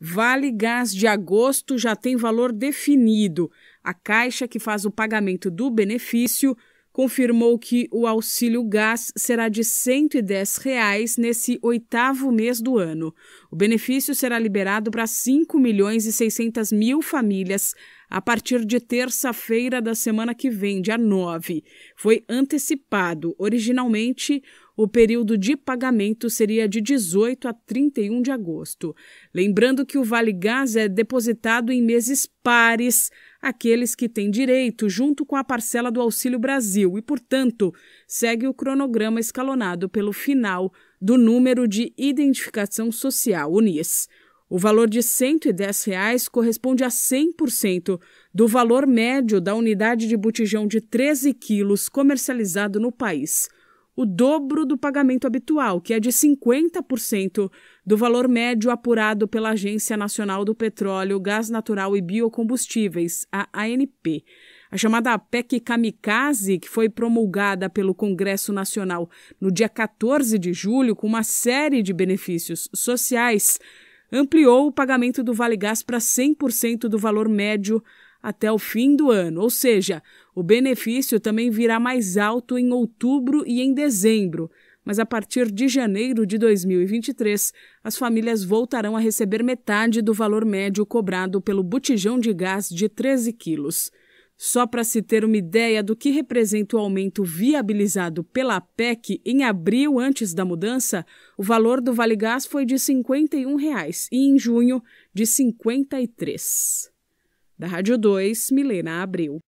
Vale Gás de agosto já tem valor definido. A caixa que faz o pagamento do benefício confirmou que o auxílio gás será de R$ 110 reais nesse oitavo mês do ano. O benefício será liberado para 5 milhões e 600 mil famílias a partir de terça-feira da semana que vem, dia 9. Foi antecipado. Originalmente, o período de pagamento seria de 18 a 31 de agosto. Lembrando que o Vale Gás é depositado em meses pares aqueles que têm direito junto com a parcela do Auxílio Brasil e, portanto, segue o cronograma escalonado pelo final do número de identificação social UNIS. O valor de R$ 110 reais corresponde a 100% do valor médio da unidade de botijão de 13 quilos comercializado no país o dobro do pagamento habitual, que é de 50% do valor médio apurado pela Agência Nacional do Petróleo, Gás Natural e Biocombustíveis, a ANP. A chamada PEC Kamikaze, que foi promulgada pelo Congresso Nacional no dia 14 de julho, com uma série de benefícios sociais, ampliou o pagamento do Vale Gás para 100% do valor médio até o fim do ano, ou seja, o benefício também virá mais alto em outubro e em dezembro, mas a partir de janeiro de 2023, as famílias voltarão a receber metade do valor médio cobrado pelo botijão de gás de 13 quilos. Só para se ter uma ideia do que representa o aumento viabilizado pela PEC em abril antes da mudança, o valor do Vale Gás foi de R$ 51 reais, e em junho de R$ 53. Da Rádio 2, Milena Abreu.